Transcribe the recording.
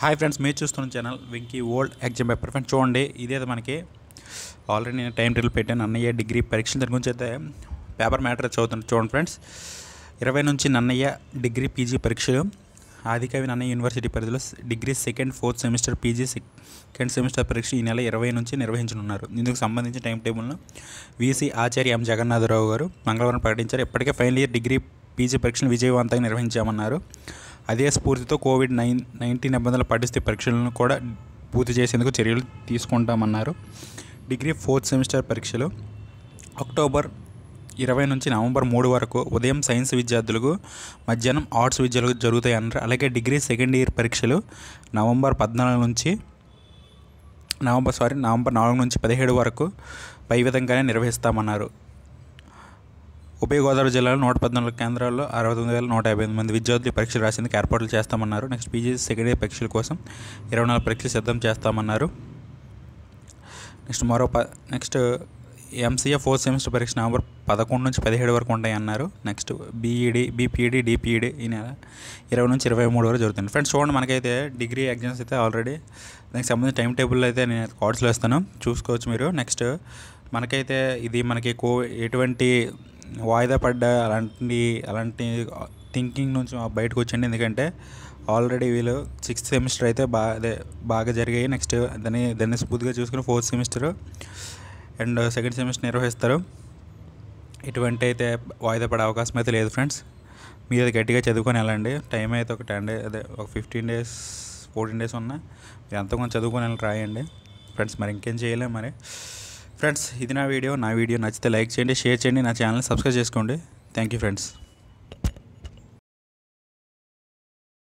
hi friends మీరు చూస్తున్న channel Venky old exam paper friends చూడండి ఇదే మనకి ఆల్రెడీ నేను టైం టేబుల్ పెట్టాను అన్నయ్య డిగ్రీ పరీక్షలు దగ్గర నుంచి అయితే పేపర్ మ్యాటర్ చదువుతుంది చూడండి ఫ్రెండ్స్ ఇరవై నుంచి నన్నయ్య డిగ్రీ పీజీ పరీక్షలు ఆదికవి నన్నయ్య యూనివర్సిటీ పరిధిలో degree second fourth semester PG second semester పరీక్ష ఈ నెల ఇరవై నుంచి నిర్వహించనున్నారు ఇందుకు సంబంధించిన టైం టేబుల్ను వీసీ ఆచార్య ఎం జగన్నాథరావు గారు మంగళవారం ప్రకటించారు ఇప్పటికే ఫైనల్ ఇయర్ డిగ్రీ పీజీ పరీక్షను విజయవంతంగా నిర్వహించామన్నారు అదే స్ఫూర్తితో కోవిడ్ నైన్ నైన్టీన్ నిబంధనల పాటిస్తే పరీక్షలను కూడా పూర్తి చేసేందుకు చర్యలు తీసుకుంటామన్నారు డిగ్రీ ఫోర్త్ సెమిస్టర్ పరీక్షలు అక్టోబర్ ఇరవై నుంచి నవంబర్ మూడు వరకు ఉదయం సైన్స్ విద్యార్థులకు మధ్యాహ్నం ఆర్ట్స్ విద్యార్థులకు జరుగుతాయన్నారు అలాగే డిగ్రీ సెకండ్ ఇయర్ పరీక్షలు నవంబర్ పద్నాలుగు నుంచి నవంబర్ సారీ నవంబర్ నాలుగు నుంచి పదిహేడు వరకు పై విధంగానే నిర్వహిస్తామన్నారు ఉభయ గోదావరి జిల్లాలో నూట పద్నాలుగు కేంద్రాల్లో అరవై తొమ్మిది వేల నూట యాభై మంది విద్యార్థులు పరీక్షలు రాసేందుకు ఏర్పాట్లు చేస్తామన్నారు నెక్స్ట్ పీజీసీ సెకండ్ ఇయర్ పరీక్షల కోసం ఇరవై నాలుగు పరీక్షలు సిద్ధం చేస్తామన్నారు నెక్స్ట్ మరో ప నెక్స్ట్ ఎంసీఏ ఫోర్త్ సెమిస్టర్ పరీక్ష నవంబర్ పదకొండు నుంచి పదిహేడు వరకు ఉంటాయన్నారు నెక్స్ట్ బీఈడి బీపీఈడి డిపిఈడి ఈ నెల ఇరవై నుంచి ఇరవై మూడు వరకు జరుగుతుంది ఫ్రెండ్స్ చూడండి మనకైతే డిగ్రీ ఎగ్జామ్స్ అయితే ఆల్రెడీ దానికి సంబంధించి టైం టేబుల్ అయితే నేను కార్డ్స్లో వేస్తాను చూసుకోవచ్చు మీరు నెక్స్ట్ మనకైతే ఇది మనకి కో ఎటువంటి వాయిదా పడ్డ అలాంటి అలాంటి థింకింగ్ నుంచి బయటకు వచ్చండి ఎందుకంటే ఆల్రెడీ వీళ్ళు సిక్స్త్ సెమిస్టర్ అయితే బాగా అదే బాగా జరిగాయి నెక్స్ట్ దాన్ని దాన్ని స్మూత్గా చూసుకుని fourth semester and second semester నిర్వహిస్తారు ఇటువంటి అయితే వాయిదా పడే అవకాశం అయితే లేదు ఫ్రెండ్స్ మీరు అది గట్టిగా చదువుకొని వెళ్ళండి టైం అయితే ఒక టెన్ డే అదే ఒక ఫిఫ్టీన్ డేస్ ఫోర్టీన్ డేస్ ఉన్నా మీరు అంతకొంచెం చదువుకొని వెళ్ళి రాయండి ఫ్రెండ్స్ మరి ఇంకేం చేయలేం మరి ఫ్రెండ్స్ ఇది నా వీడియో నా వీడియో నచ్చితే లైక్ చేయండి షేర్ చేయండి నా ఛానల్ని సబ్స్క్రైబ్ చేసుకోండి థ్యాంక్ యూ ఫ్రెండ్స్